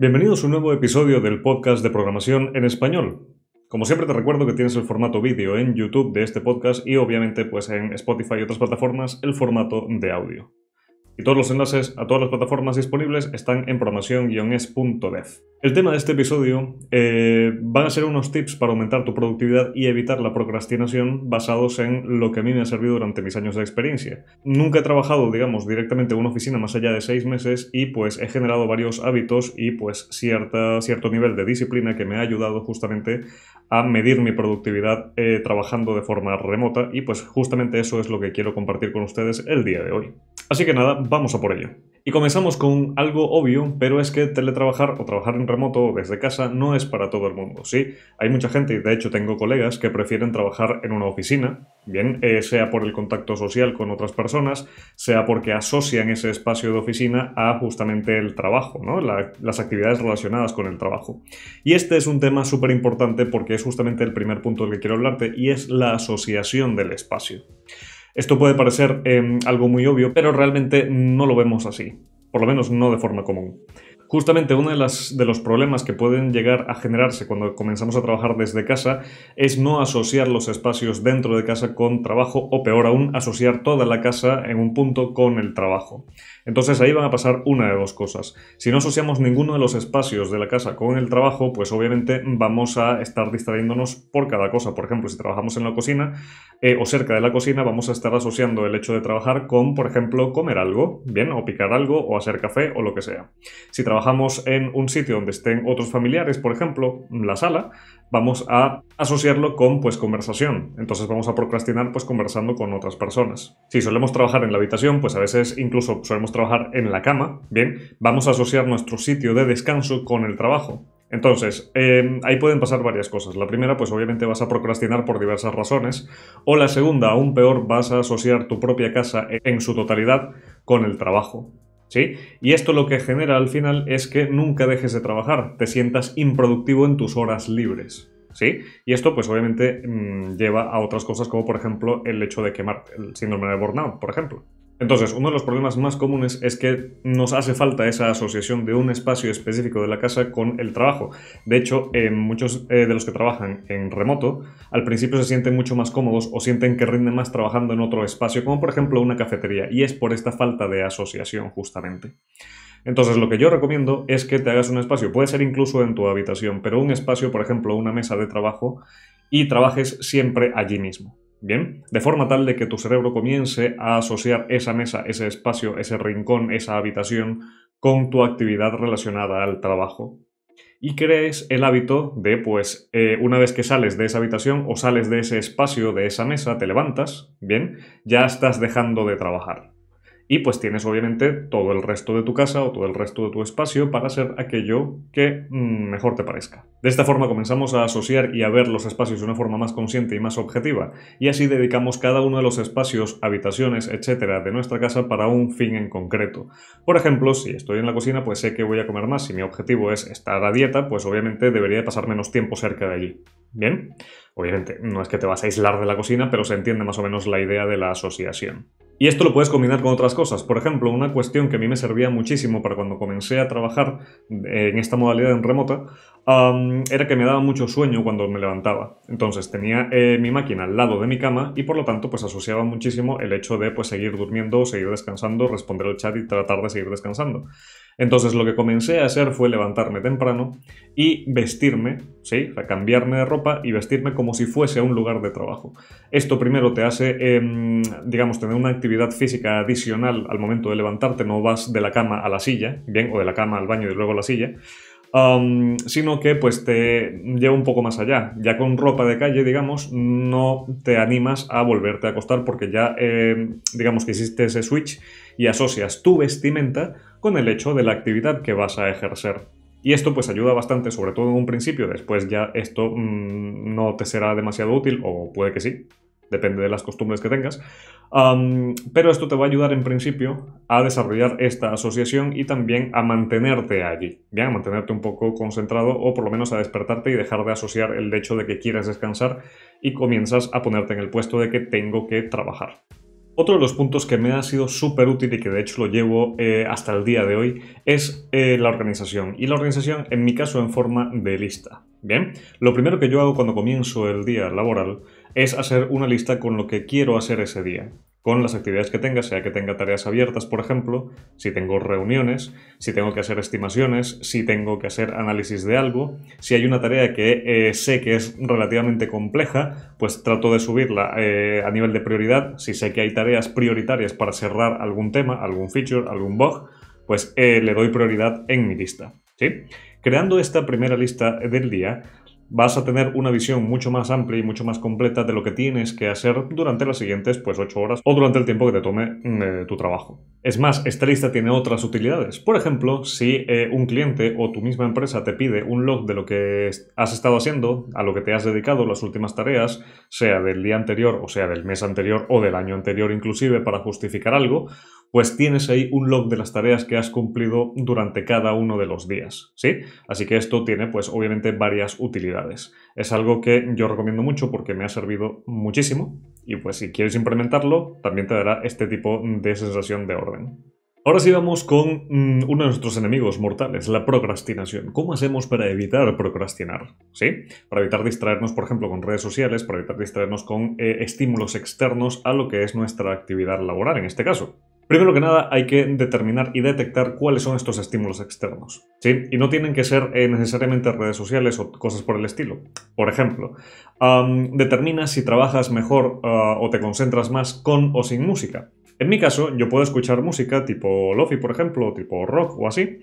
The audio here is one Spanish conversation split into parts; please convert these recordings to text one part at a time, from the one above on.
Bienvenidos a un nuevo episodio del podcast de programación en español. Como siempre te recuerdo que tienes el formato vídeo en YouTube de este podcast y obviamente pues en Spotify y otras plataformas el formato de audio y todos los enlaces a todas las plataformas disponibles están en promoción-es.dev. El tema de este episodio eh, van a ser unos tips para aumentar tu productividad y evitar la procrastinación basados en lo que a mí me ha servido durante mis años de experiencia. Nunca he trabajado, digamos, directamente en una oficina más allá de seis meses y pues he generado varios hábitos y pues cierta, cierto nivel de disciplina que me ha ayudado justamente a medir mi productividad eh, trabajando de forma remota y pues justamente eso es lo que quiero compartir con ustedes el día de hoy. Así que nada, vamos a por ello. Y comenzamos con algo obvio, pero es que teletrabajar o trabajar en remoto desde casa no es para todo el mundo, ¿sí? Hay mucha gente, y de hecho tengo colegas, que prefieren trabajar en una oficina, bien, eh, sea por el contacto social con otras personas, sea porque asocian ese espacio de oficina a justamente el trabajo, las actividades relacionadas con el trabajo. Y este es un tema súper importante porque es justamente el primer punto del que quiero hablarte y es la asociación del espacio. Esto puede parecer em, algo muy obvio, pero realmente no lo vemos así, por lo menos no de forma común. Justamente uno de, los problemas que pueden llegar a generarse cuando comenzamos a trabajar desde casa es no asociar los espacios dentro de casa con trabajo o peor aún, asociar toda la casa en un punto con el trabajo. Entonces ahí van a pasar una de dos cosas. Si no asociamos ninguno de los espacios de la casa con el trabajo, pues obviamente vamos a estar distrayéndonos por cada cosa. Por ejemplo, si trabajamos en la cocina eh, o cerca de la cocina, vamos a estar asociando el hecho de trabajar con, por ejemplo, comer algo, bien, o picar algo, o hacer café, o lo que sea. Si trabajamos en un sitio donde estén otros familiares, por ejemplo, la sala, vamos a asociarlo con pues conversación. Entonces vamos a procrastinar pues conversando con otras personas. Si solemos trabajar en la habitación, pues a veces incluso solemos trabajar en la cama, bien, vamos a asociar nuestro sitio de descanso con el trabajo. Entonces, em, ahí pueden pasar varias cosas. La primera, pues obviamente vas a procrastinar por diversas razones. O la segunda, aún peor, vas a asociar tu propia casa en su totalidad con el trabajo. ¿Sí? Y esto lo que genera al final es que nunca dejes de trabajar, te sientas improductivo en tus horas libres. ¿Sí? Y esto pues obviamente mm, lleva a otras cosas como por ejemplo el hecho de quemar el síndrome de burnout, por ejemplo. Entonces, uno de los problemas más comunes es que nos hace falta esa asociación de un espacio específico de la casa con el trabajo. De hecho, eh, muchos eh, de los que trabajan en remoto al principio se sienten mucho más cómodos o sienten que rinden más trabajando en otro espacio, como por ejemplo una cafetería, y es por esta falta de asociación justamente. Entonces lo que yo recomiendo es que te hagas un espacio, puede ser incluso en tu habitación, pero un espacio, por ejemplo, una mesa de trabajo, y trabajes siempre allí mismo. Bien, de forma tal de que tu cerebro comience a asociar esa mesa, ese espacio, ese rincón, esa habitación con tu actividad relacionada al trabajo. Y crees el hábito de, pues, eh, una vez que sales de esa habitación o sales de ese espacio, de esa mesa, te levantas, bien, ya estás dejando de trabajar. Y pues tienes obviamente todo el resto de tu casa o todo el resto de tu espacio para hacer aquello que mm, mejor te parezca. De esta forma comenzamos a asociar y a ver los espacios de una forma más consciente y más objetiva, y así dedicamos cada uno de los espacios, habitaciones, etcétera, de nuestra casa para un fin en concreto. Por ejemplo, si estoy en la cocina, pues sé que voy a comer más. Si mi objetivo es estar a dieta, pues obviamente debería pasar menos tiempo cerca de allí. ¿Bien? Obviamente, no es que te vas a aislar de la cocina, pero se entiende más o menos la idea de la asociación. Y esto lo puedes combinar con otras cosas. Por ejemplo, una cuestión que a mí me servía muchísimo para cuando comencé a trabajar eh, en esta modalidad en remota era que me daba mucho sueño cuando me levantaba. Entonces tenía eh, mi máquina al lado de mi cama y por lo tanto pues asociaba muchísimo el hecho de pues seguir durmiendo, seguir descansando, responder el chat y tratar de seguir descansando. Entonces lo que comencé a hacer fue levantarme temprano y vestirme, ¿sí? cambiarme de ropa y vestirme como si fuese a un lugar de trabajo. Esto primero te hace, em, digamos, tener una actividad física adicional al momento de levantarte, no vas de la cama a la silla, bien, o de la cama al baño y luego a la silla. sino que pues te lleva un poco más allá. Ya con ropa de calle, digamos, no te animas a volverte a acostar porque ya, em, digamos que hiciste ese switch y asocias tu vestimenta con el hecho de la actividad que vas a ejercer. Y esto pues ayuda bastante, sobre todo en un principio, después ya esto mm, no te será demasiado útil, o puede que sí, depende de las costumbres que tengas. pero esto te va a ayudar en principio a desarrollar esta asociación y también a mantenerte allí, ¿bien? A mantenerte un poco concentrado o por lo menos a despertarte y dejar de asociar el hecho de que quieres descansar y comienzas a ponerte en el puesto de que tengo que trabajar. Otro de los puntos que me ha sido súper útil y que de hecho lo llevo eh, hasta el día de hoy es eh, la organización. Y la organización, en mi caso, en forma de lista. Bien, lo primero que yo hago cuando comienzo el día laboral es hacer una lista con lo que quiero hacer ese día con las actividades que tenga, sea que tenga tareas abiertas, por ejemplo, si tengo reuniones, si tengo que hacer estimaciones, si tengo que hacer análisis de algo, si hay una tarea que eh, sé que es relativamente compleja, pues trato de subirla eh, a nivel de prioridad, si sé que hay tareas prioritarias para cerrar algún tema, algún feature, algún bug, pues eh, le doy prioridad en mi lista. ¿sí? Creando esta primera lista del día, vas a tener una visión mucho más amplia y mucho más completa de lo que tienes que hacer durante las siguientes pues 8 horas o durante el tiempo que te tome mm, eh, tu trabajo. Es más, esta lista tiene otras utilidades. Por ejemplo, si eh, un cliente o tu misma empresa te pide un log de lo que has estado haciendo, a lo que te has dedicado las últimas tareas, sea del día anterior o sea del mes anterior o del año anterior inclusive para justificar algo, pues tienes ahí un log de las tareas que has cumplido durante cada uno de los días, ¿sí? Así que esto tiene, pues obviamente, varias utilidades. Es algo que yo recomiendo mucho porque me ha servido muchísimo y pues si quieres implementarlo, también te dará este tipo de sensación de orden. Ahora sí vamos con mm, uno de nuestros enemigos mortales, la procrastinación. ¿Cómo hacemos para evitar procrastinar? ¿Sí? Para evitar distraernos, por ejemplo, con redes sociales, para evitar distraernos con eh, estímulos externos a lo que es nuestra actividad laboral en este caso. Primero que nada, hay que determinar y detectar cuáles son estos estímulos externos. Y no tienen que ser eh, necesariamente redes sociales o cosas por el estilo. Por ejemplo, determina si trabajas mejor ah, o te concentras más con o sin música. En mi caso, yo puedo escuchar música tipo lofi, por ejemplo, o tipo rock o así,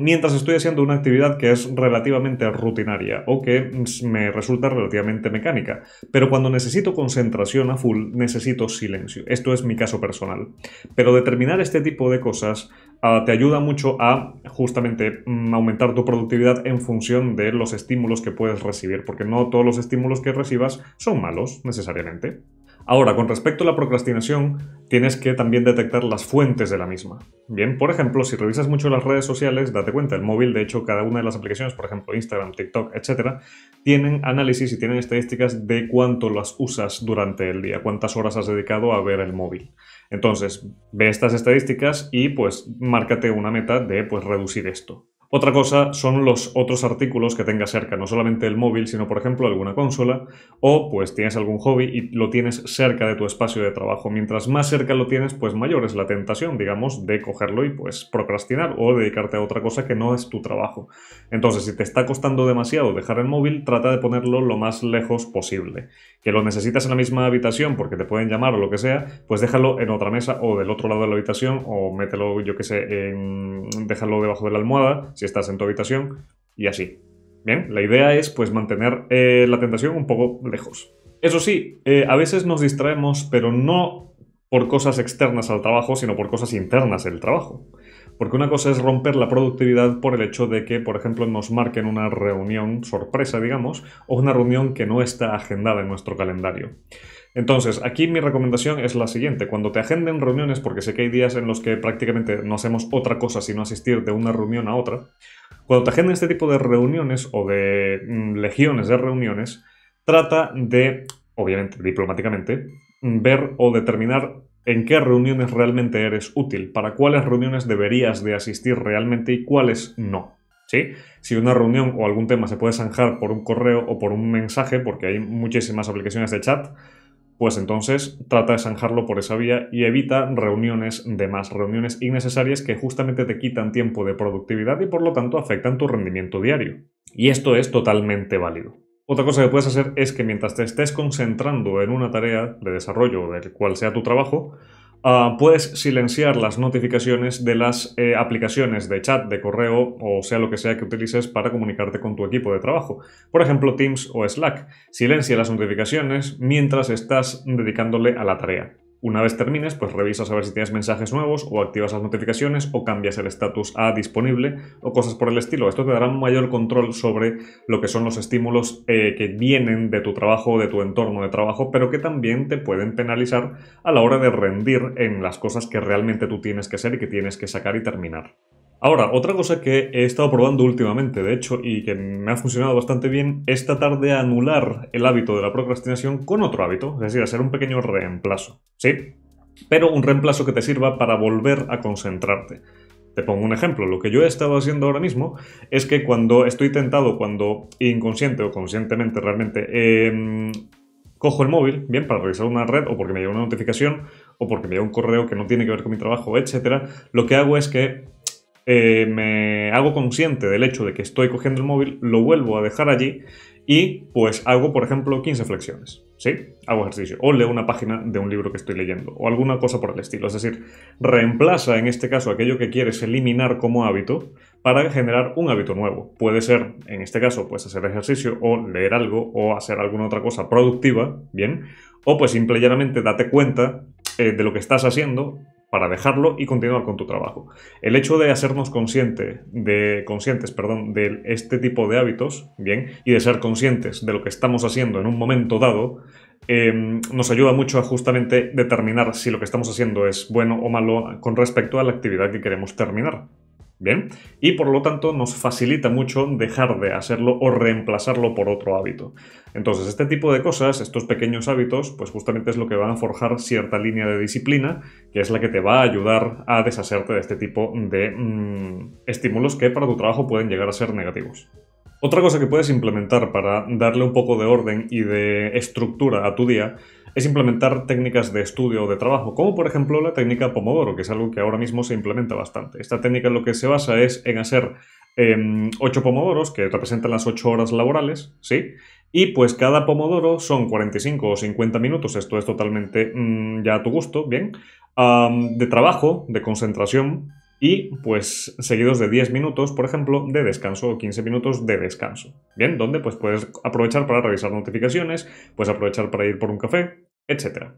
mientras estoy haciendo una actividad que es relativamente rutinaria o que me resulta relativamente mecánica. Pero cuando necesito concentración a full, necesito silencio. Esto es mi caso personal. Pero determinar este tipo de cosas ah, te ayuda mucho a justamente mm, aumentar tu productividad en función de los estímulos que puedes recibir, porque no todos los estímulos que recibas son malos necesariamente. Ahora, con respecto a la procrastinación, tienes que también detectar las fuentes de la misma. Bien, por ejemplo, si revisas mucho las redes sociales, date cuenta, el móvil, de hecho, cada una de las aplicaciones, por ejemplo, Instagram, TikTok, etcétera, tienen análisis y tienen estadísticas de cuánto las usas durante el día, cuántas horas has dedicado a ver el móvil. Entonces, ve estas estadísticas y pues márcate una meta de pues reducir esto. Otra cosa son los otros artículos que tengas cerca, no solamente el móvil, sino por ejemplo alguna consola o pues tienes algún hobby y lo tienes cerca de tu espacio de trabajo. Mientras más cerca lo tienes, pues mayor es la tentación, digamos, de cogerlo y pues procrastinar o dedicarte a otra cosa que no es tu trabajo. Entonces, si te está costando demasiado dejar el móvil, trata de ponerlo lo más lejos posible. Que lo necesitas en la misma habitación porque te pueden llamar o lo que sea, pues déjalo en otra mesa o del otro lado de la habitación o mételo, yo qué sé, en... déjalo debajo de la almohada si estás en tu habitación y así. Bien, la idea es pues mantener eh, la tentación un poco lejos. Eso sí, eh, a veces nos distraemos, pero no por cosas externas al trabajo, sino por cosas internas del trabajo. Porque una cosa es romper la productividad por el hecho de que, por ejemplo, nos marquen una reunión sorpresa, digamos, o una reunión que no está agendada en nuestro calendario. Entonces, aquí mi recomendación es la siguiente. Cuando te agenden reuniones, porque sé que hay días en los que prácticamente no hacemos otra cosa sino asistir de una reunión a otra, cuando te agenden este tipo de reuniones o de mm, legiones de reuniones, trata de, obviamente diplomáticamente, mm, ver o determinar en qué reuniones realmente eres útil, para cuáles reuniones deberías de asistir realmente y cuáles no. Si una reunión o algún tema se puede zanjar por un correo o por un mensaje, porque hay muchísimas aplicaciones de chat, pues entonces trata de zanjarlo por esa vía y evita reuniones de más, reuniones innecesarias que justamente te quitan tiempo de productividad y por lo tanto afectan tu rendimiento diario. Y esto es totalmente válido. Otra cosa que puedes hacer es que mientras te estés concentrando en una tarea de desarrollo del cual sea tu trabajo, Ah, puedes silenciar las notificaciones de las eh, aplicaciones de chat, de correo o sea lo que sea que utilices para comunicarte con tu equipo de trabajo. Por ejemplo, Teams o Slack. Silencia las notificaciones mientras estás dedicándole a la tarea. Una vez termines, pues revisas a ver si tienes mensajes nuevos o activas las notificaciones o cambias el estatus a disponible o cosas por el estilo. Esto te dará un mayor control sobre lo que son los estímulos eh, que vienen de tu trabajo o de tu entorno de trabajo, pero que también te pueden penalizar a la hora de rendir en las cosas que realmente tú tienes que hacer y que tienes que sacar y terminar. Ahora, otra cosa que he estado probando últimamente, de hecho, y que me ha funcionado bastante bien, es tratar de anular el hábito de la procrastinación con otro hábito, es decir, hacer un pequeño reemplazo, ¿sí? Pero un reemplazo que te sirva para volver a concentrarte. Te pongo un ejemplo, lo que yo he estado haciendo ahora mismo es que cuando estoy tentado, cuando inconsciente o conscientemente realmente, em, cojo el móvil, bien, para revisar una red o porque me llega una notificación o porque me llega un correo que no tiene que ver con mi trabajo, etc., lo que hago es que eh, me hago consciente del hecho de que estoy cogiendo el móvil, lo vuelvo a dejar allí y pues hago, por ejemplo, 15 flexiones, ¿sí? Hago ejercicio o leo una página de un libro que estoy leyendo o alguna cosa por el estilo. Es decir, reemplaza en este caso aquello que quieres eliminar como hábito para generar un hábito nuevo. Puede ser, en este caso, pues hacer ejercicio o leer algo o hacer alguna otra cosa productiva, ¿bien? O pues simplemente date cuenta eh, de lo que estás haciendo para dejarlo y continuar con tu trabajo. El hecho de hacernos consciente de, conscientes perdón, de este tipo de hábitos, bien, y de ser conscientes de lo que estamos haciendo en un momento dado, em, nos ayuda mucho a justamente determinar si lo que estamos haciendo es bueno o malo con respecto a la actividad que queremos terminar. ¿Bien? Y por lo tanto nos facilita mucho dejar de hacerlo o reemplazarlo por otro hábito. Entonces, este tipo de cosas, estos pequeños hábitos, pues justamente es lo que van a forjar cierta línea de disciplina, que es la que te va a ayudar a deshacerte de este tipo de mm, estímulos que para tu trabajo pueden llegar a ser negativos. Otra cosa que puedes implementar para darle un poco de orden y de estructura a tu día es implementar técnicas de estudio o de trabajo, como por ejemplo la técnica Pomodoro, que es algo que ahora mismo se implementa bastante. Esta técnica en lo que se basa es en hacer 8 em, pomodoros, que representan las 8 horas laborales, ¿sí? Y pues cada pomodoro son 45 o 50 minutos, esto es totalmente mm, ya a tu gusto, ¿bien? de trabajo, de concentración, y pues seguidos de 10 minutos, por ejemplo, de descanso o 15 minutos de descanso. Bien, donde pues puedes aprovechar para revisar notificaciones, puedes aprovechar para ir por un café, etc.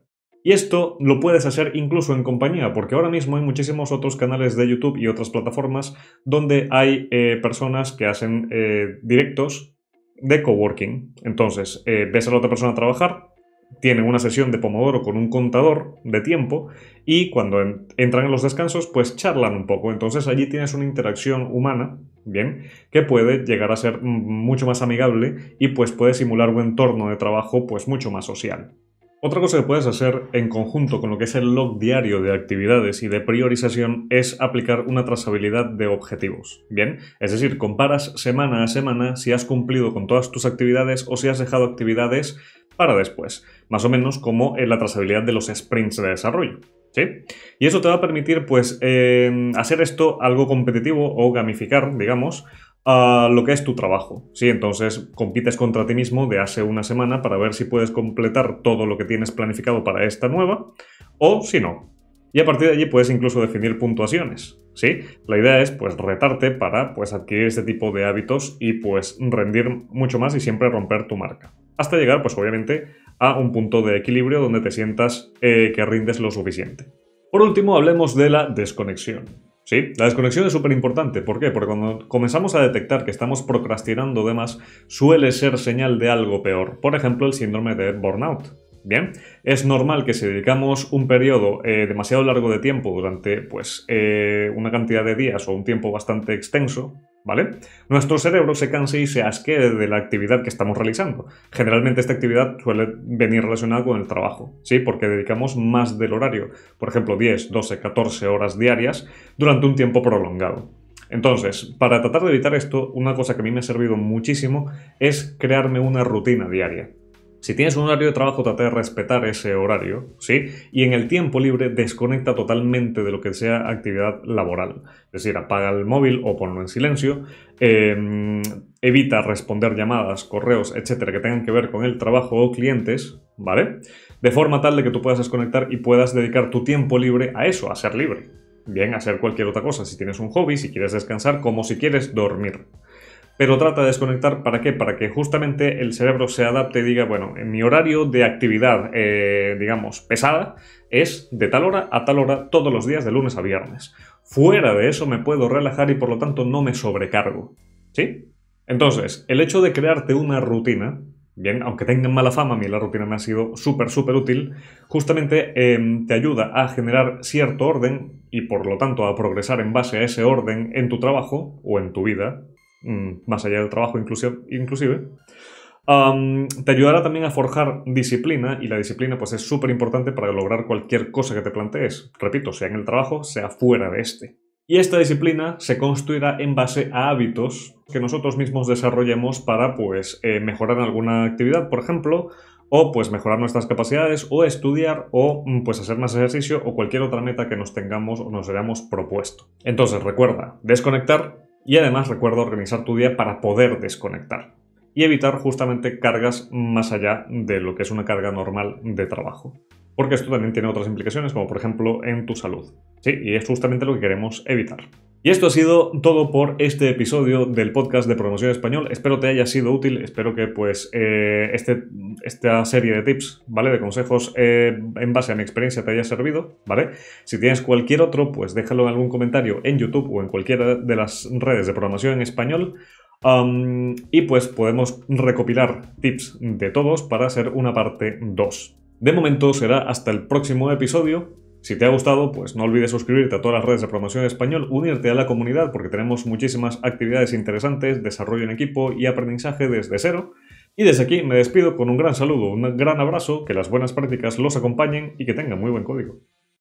Y esto lo puedes hacer incluso en compañía, porque ahora mismo hay muchísimos otros canales de YouTube y otras plataformas donde hay eh, personas que hacen eh, directos de coworking. Entonces, eh, ves a la otra persona trabajar, tienen una sesión de Pomodoro con un contador de tiempo y cuando entran en los descansos pues charlan un poco. Entonces allí tienes una interacción humana, bien, que puede llegar a ser mucho más amigable y pues puede simular un entorno de trabajo pues mucho más social. Otra cosa que puedes hacer en conjunto con lo que es el log diario de actividades y de priorización es aplicar una trazabilidad de objetivos. Bien, es decir, comparas semana a semana si has cumplido con todas tus actividades o si has dejado actividades para después, más o menos como en la trazabilidad de los sprints de desarrollo. ¿Sí? Y eso te va a permitir pues eh, hacer esto algo competitivo o gamificar, digamos, a lo que es tu trabajo. Sí, entonces compites contra ti mismo de hace una semana para ver si puedes completar todo lo que tienes planificado para esta nueva o si no. Y a partir de allí puedes incluso definir puntuaciones. ¿sí? La idea es pues retarte para pues adquirir este tipo de hábitos y pues rendir mucho más y siempre romper tu marca. Hasta llegar pues obviamente a un punto de equilibrio donde te sientas eh, que rindes lo suficiente. Por último hablemos de la desconexión. Sí, la desconexión es súper importante. ¿Por qué? Porque cuando comenzamos a detectar que estamos procrastinando de más, suele ser señal de algo peor. Por ejemplo, el síndrome de burnout. Bien, es normal que si dedicamos un periodo eh, demasiado largo de tiempo durante pues, eh, una cantidad de días o un tiempo bastante extenso, ¿Vale? Nuestro cerebro se canse y se asquee de la actividad que estamos realizando. Generalmente esta actividad suele venir relacionada con el trabajo, ¿sí? Porque dedicamos más del horario, por ejemplo 10, 12, 14 horas diarias durante un tiempo prolongado. Entonces, para tratar de evitar esto, una cosa que a mí me ha servido muchísimo es crearme una rutina diaria. Si tienes un horario de trabajo, trata de respetar ese horario, ¿sí? Y en el tiempo libre desconecta totalmente de lo que sea actividad laboral. Es decir, apaga el móvil o ponlo en silencio. Em, evita responder llamadas, correos, etcétera, que tengan que ver con el trabajo o clientes, ¿vale? De forma tal de que tú puedas desconectar y puedas dedicar tu tiempo libre a eso, a ser libre. Bien, a hacer cualquier otra cosa, si tienes un hobby, si quieres descansar, como si quieres dormir pero trata de desconectar para qué? Para que justamente el cerebro se adapte y diga, bueno, mi horario de actividad, eh, digamos, pesada, es de tal hora a tal hora todos los días de lunes a viernes. Fuera de eso me puedo relajar y por lo tanto no me sobrecargo. ¿Sí? Entonces, el hecho de crearte una rutina, bien, aunque tenga mala fama, a mí la rutina me ha sido súper, súper útil, justamente em, te ayuda a generar cierto orden y por lo tanto a progresar en base a ese orden en tu trabajo o en tu vida Mm, más allá del trabajo inclusive, te ayudará también a forjar disciplina y la disciplina pues es súper importante para lograr cualquier cosa que te plantees, repito, sea en el trabajo, sea fuera de este. Y esta disciplina se construirá en base a hábitos que nosotros mismos desarrollemos para pues eh, mejorar alguna actividad, por ejemplo, o pues mejorar nuestras capacidades, o estudiar, o mm, pues hacer más ejercicio, o cualquier otra meta que nos tengamos o nos hayamos propuesto. Entonces recuerda, desconectar y además recuerda organizar tu día para poder desconectar y evitar justamente cargas más allá de lo que es una carga normal de trabajo. Porque esto también tiene otras implicaciones, como por ejemplo en tu salud. Sí, y es justamente lo que queremos evitar. Y esto ha sido todo por este episodio del podcast de programación español. Espero te haya sido útil, espero que pues eh, este, esta serie de tips, ¿vale? De consejos eh, en base a mi experiencia te haya servido, ¿vale? Si tienes cualquier otro, pues déjalo en algún comentario en YouTube o en cualquiera de las redes de programación en español. Um, y pues podemos recopilar tips de todos para hacer una parte 2. De momento será hasta el próximo episodio si te ha gustado, pues no olvides suscribirte a todas las redes de promoción español, unirte a la comunidad porque tenemos muchísimas actividades interesantes, desarrollo en equipo y aprendizaje desde cero. Y desde aquí me despido con un gran saludo, un gran abrazo, que las buenas prácticas los acompañen y que tengan muy buen código.